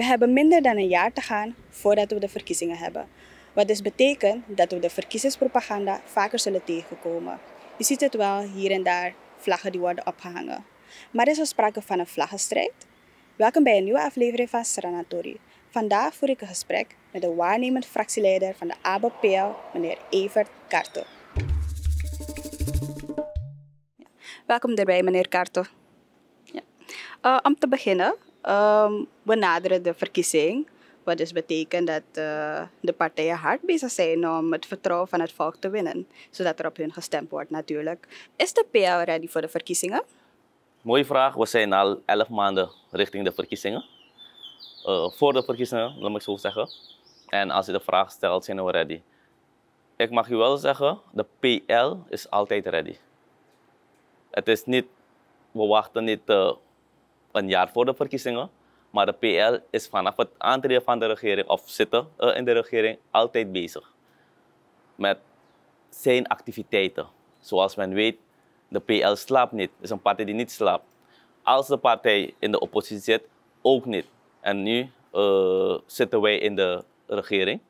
We hebben minder dan een jaar te gaan voordat we de verkiezingen hebben. Wat dus betekent dat we de verkiezingspropaganda vaker zullen tegenkomen. Je ziet het wel hier en daar vlaggen die worden opgehangen. Maar is er sprake van een vlaggenstrijd? Welkom bij een nieuwe aflevering van Seranatori. Vandaag voer ik een gesprek met de waarnemend fractieleider van de ABPL, meneer Evert Karto. Welkom daarbij, meneer Karto. Ja. Eh, om te beginnen, um, ehm, we naderen de verkiezing. Wat dus betekent dat eh, de partijen hard bezig zijn om het vertrouwen van het volk te winnen. Zodat er op hun gestemd wordt natuurlijk. Is de PL ready voor de verkiezingen? Mooie vraag. We zijn al elf maanden richting de verkiezingen. Eh, voor de verkiezingen, laat ik zo zeggen. En als je de vraag stelt, zijn we ready. Ik mag je wel zeggen, de PL is altijd ready. Het is niet, we wachten niet... Eh, een jaar voor de verkiezingen. Maar de PL is vanaf het aantreden van de regering of zitten in de regering altijd bezig met zijn activiteiten. Zoals men weet, de PL slaapt niet. Het is een partij die niet slaapt. Als de partij in de oppositie zit, ook niet. En nu eh, zitten wij in de regering,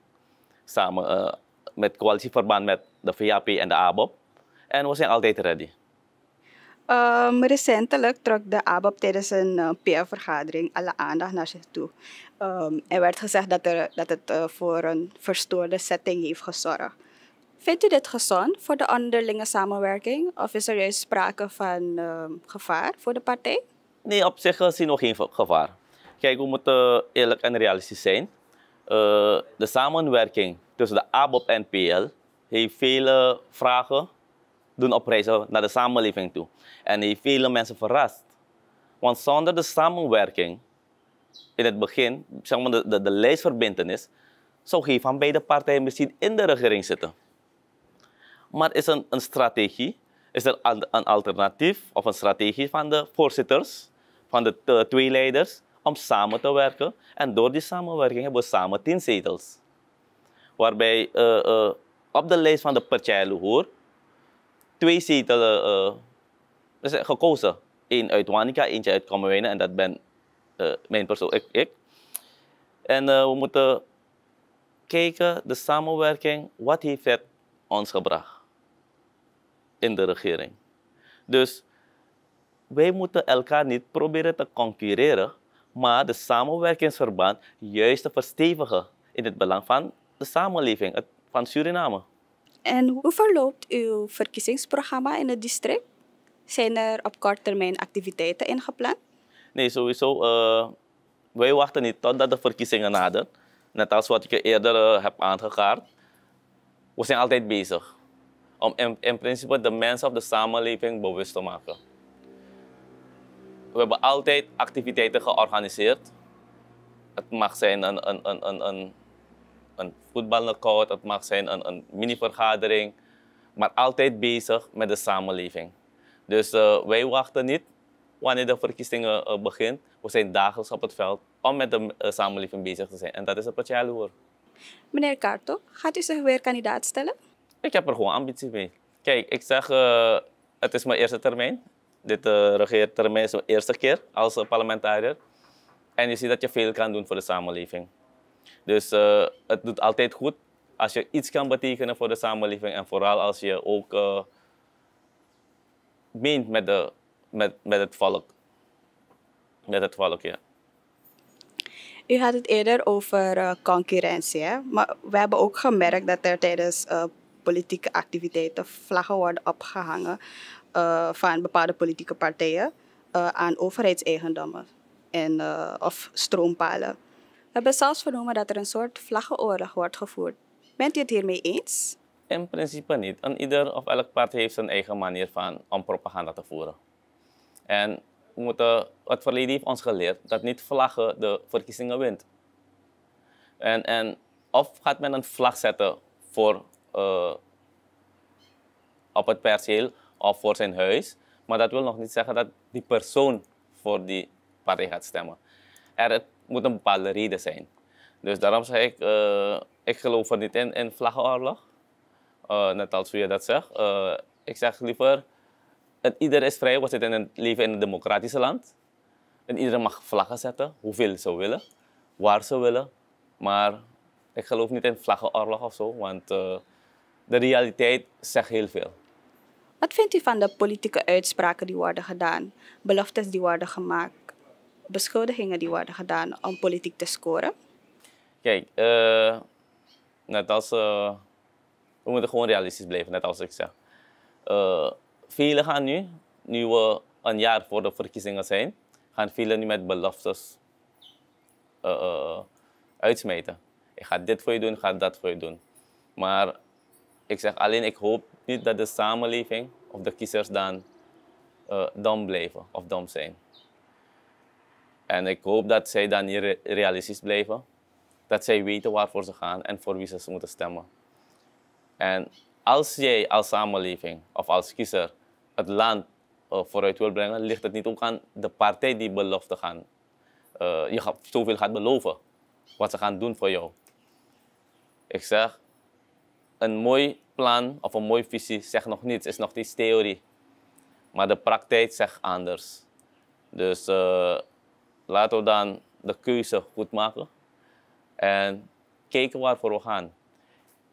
samen eh, met coalitieverband met de VAP en de ABOP. En we zijn altijd ready. Um, recentelijk trok de ABAP tijdens een eh, pl vergadering alle aandacht naar zich toe. Um, er werd gezegd dat, er, dat het eh, voor een verstoorde setting heeft gezorgd. Vindt u dit gezond voor de onderlinge samenwerking? Of is er juist sprake van ehm, gevaar voor de partij? Nee, op zich zien we nog geen gevaar. Kijk, we moeten eh, eerlijk en realistisch zijn. de samenwerking tussen de ABOP en PL heeft vele vragen doen opreizen naar de samenleving toe. En heeft vele mensen verrast. Want zonder de samenwerking in het begin, zeg maar de, de, de lijstverbindenis, zou geen van beide partijen misschien in de regering zitten. Maar is een, een strategie, is er een, alternatief of een strategie van de voorzitters, van de, twee leiders, om samen te werken. En door die samenwerking hebben we samen tien zetels. Waarbij eh, eh, op de lijst van de partijloer twee zetelen uh, gekozen. Eén uit Wanica, eentje uit Kommerwijnen en dat ben uh, mijn persoon, ik. ik. En eh, we moeten kijken, de samenwerking, wat heeft ons gebracht in de regering. Dus wij moeten elkaar niet proberen te concurreren, maar de samenwerkingsverband juist te verstevigen in het belang van de samenleving, van Suriname. En hoe verloopt uw verkiezingsprogramma in het district? Zijn er op korte termijn activiteiten ingepland? Nee, sowieso. Uh, wij wachten niet totdat de verkiezingen naderen. Net als wat ik eerder eh, heb aangekaart. We zijn altijd bezig om in, principe de mensen of de samenleving bewust te maken. We hebben altijd activiteiten georganiseerd. Het mag zijn een, een, een, een, een een voetbalcoach, het mag zijn een, een mini-vergadering. Maar altijd bezig met de samenleving. Dus eh, wij wachten niet wanneer de verkiezingen uh, eh, beginnen. We zijn dagelijks op het veld om met de eh, samenleving bezig te zijn. En dat is een wat hoor. Meneer Kaarto, gaat u zich weer kandidaat stellen? Ik heb er gewoon ambitie mee. Kijk, ik zeg, het is mijn eerste termijn. Dit regeertermijn is mijn eerste keer als parlementariër. En je ziet dat je veel kan doen voor de samenleving. Dus eh, het doet altijd goed als je iets kan betekenen voor de samenleving en vooral als je ook uh, meent met, de, met, met het volk. Met het volk, ja. U had het eerder over eh, concurrentie, hè? maar we hebben ook gemerkt dat er tijdens politieke activiteiten vlaggen worden opgehangen van bepaalde politieke partijen aan overheidseigendommen en, of stroompalen. We hebben zelfs vernomen dat er een soort vlaggenoorlog wordt gevoerd. Bent u het hiermee eens? In principe niet. En ieder of elk partij heeft zijn eigen manier van om propaganda te voeren. En we moeten, het verleden heeft ons geleerd dat niet vlaggen de verkiezingen wint. En, en of gaat men een vlag zetten voor, eh, op het perceel of voor zijn huis, maar dat wil nog niet zeggen dat die persoon voor die partij gaat stemmen. Er, moet een bepaalde reden zijn. Dus daarom zeg ik, eh, ik geloof er niet in, in vlaggenoorlog. Eh, net als wie je dat zegt. Eh, ik zeg liever, ieder is vrij. We zitten in een, leven in een democratisch land. En iedereen mag vlaggen zetten, hoeveel ze willen, waar ze willen. Maar ik geloof niet in vlaggenoorlog of zo, want de realiteit zegt heel veel. Wat vindt u van de politieke uitspraken die worden gedaan, beloftes die worden gemaakt? beschuldigingen die worden gedaan om politiek te scoren? Kijk, eh, net als. Eh, we moeten gewoon realistisch blijven, net als ik zeg. Uh, velen gaan nu, nu we een jaar voor de verkiezingen zijn, gaan velen nu met beloftes uitsmijten. Ik ga dit voor je doen, ik ga dat voor je doen. Maar ik zeg alleen, ik hoop niet dat de samenleving of de kiezers dan dom blijven of dom zijn. En ik hoop dat zij dan hier realistisch blijven. Dat zij weten waarvoor ze gaan en voor wie ze moeten stemmen. En als jij als samenleving of als kiezer het land eh, vooruit wil brengen, ligt het niet ook aan de partij die te gaan. Uh, je gaat, zoveel gaat beloven wat ze gaan doen voor jou. Ik zeg, een mooi plan of een mooie visie zegt nog niets, is nog iets theorie. Maar de praktijk zegt anders. Dus eh, Laten we dan de keuze goed maken en kijken waarvoor we gaan.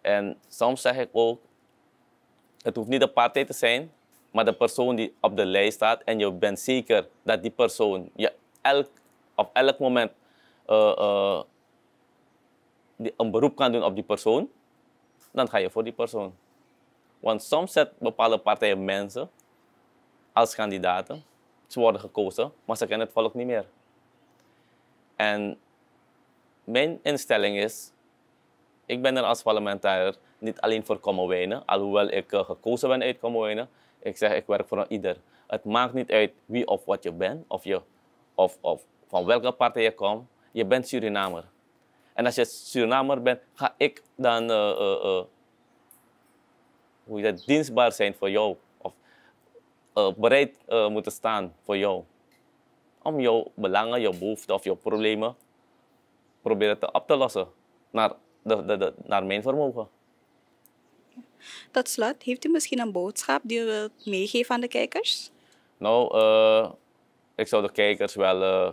En soms zeg ik ook, het hoeft niet de partij te zijn, maar de persoon die op de lijst staat. En je bent zeker dat die persoon je elk, op elk moment eh, eh, een beroep kan doen op die persoon. Dan ga je voor die persoon. Want soms zetten bepaalde partijen mensen als kandidaten. Ze worden gekozen, maar ze kennen het volk niet meer. En mijn instelling is, ik ben er als parlementariër niet alleen voor Kommerwijnen, alhoewel ik eh, gekozen ben uit Kommerwijnen. Ik zeg, ik werk voor ieder. Het maakt niet uit wie of wat je bent, of, je, of, of van welke partij je komt. Je bent Surinamer. En als je Surinamer bent, ga ik dan eh, eh, hoe je dat, dienstbaar zijn voor jou. Of bereid moeten staan voor jou om jouw belangen, jouw behoeften of jouw problemen proberen te op te lossen naar, de, de, naar mijn vermogen. Tot slot, heeft u misschien een boodschap die u wilt meegeven aan de kijkers? Nou, eh, ik zou de kijkers wel eh,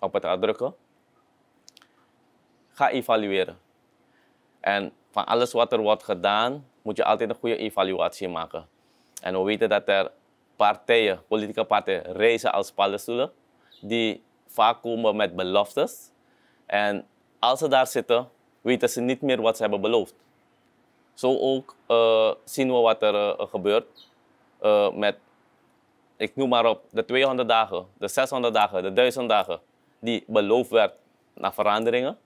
op het hart drukken. Ga evalueren. En van alles wat er wordt gedaan, moet je altijd een goede evaluatie maken. En we weten dat er partijen, politieke partijen, reizen als paddenstoelen die vaak komen met beloftes. En als ze daar zitten, weten ze niet meer wat ze hebben beloofd. Zo ook eh, zien we wat er eh, gebeurt eh, met, ik noem maar op, de 200 dagen, de 600 dagen, de 1000 dagen, die beloofd werd naar veranderingen.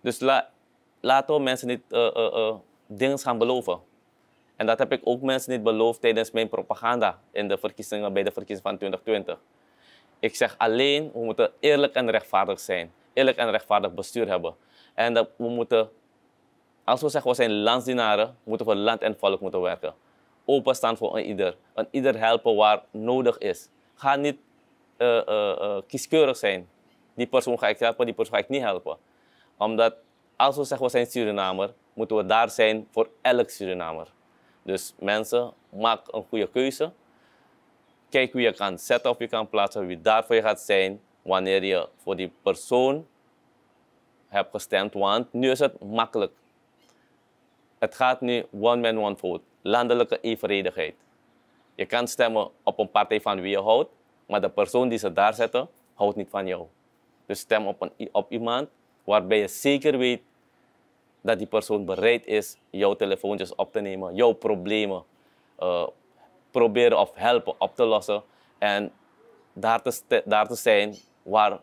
Dus la, laten we mensen niet dingen gaan beloven. En dat heb ik ook mensen niet beloofd tijdens mijn propaganda in de verkiezingen, bij de verkiezingen van 2020. Ik zeg alleen, we moeten eerlijk en rechtvaardig zijn. Eerlijk en rechtvaardig bestuur hebben. En dat we moeten, als we zeggen we zijn landsdienaren, moeten we land en volk moeten werken. Openstaan voor een ieder. Een ieder helpen waar nodig is. Ga niet eh, eh, eh, kieskeurig zijn. Die persoon ga ik helpen, die persoon ga ik niet helpen. Omdat als we zeggen we zijn Surinamer, moeten we daar zijn voor elk Surinamer. Dus mensen, maak een goede keuze kijk wie je kan zetten of je kan plaatsen, wie daar voor je gaat zijn wanneer je voor die persoon hebt gestemd. Want nu is het makkelijk. Het gaat nu one man, one vote. Landelijke evenredigheid. Je kan stemmen op een partij van wie je houdt, maar de persoon die ze daar zetten, houdt niet van jou. Dus stem op, een, op iemand waarbij je zeker weet dat die persoon bereid is jouw telefoontjes op te nemen, jouw problemen. Uh, proberen of helpen op te lossen. En daar te, daar te zijn waar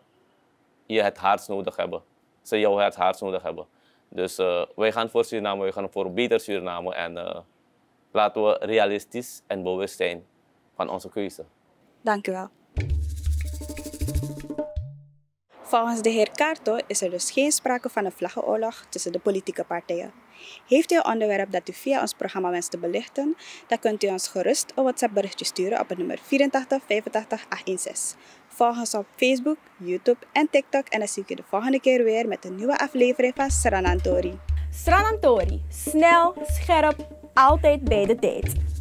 je het hardst nodig hebben. Ze jou het hardst nodig hebben. Dus eh, wij gaan voor Suriname, wij gaan voor beter Suriname. En eh, laten we realistisch en bewust zijn van onze keuze. Dank u wel. Volgens de heer Kaarto is er dus geen sprake van een vlaggenoorlog tussen de politieke partijen. Heeft u een onderwerp dat u via ons programma wenst te belichten, dan kunt u ons gerust een WhatsApp-berichtje sturen op het nummer 84 85 816. Volg ons op Facebook, YouTube en TikTok en dan zie ik u de volgende keer weer met een nieuwe aflevering van Sranantori. Sranantori, snel, scherp, altijd bij de tijd.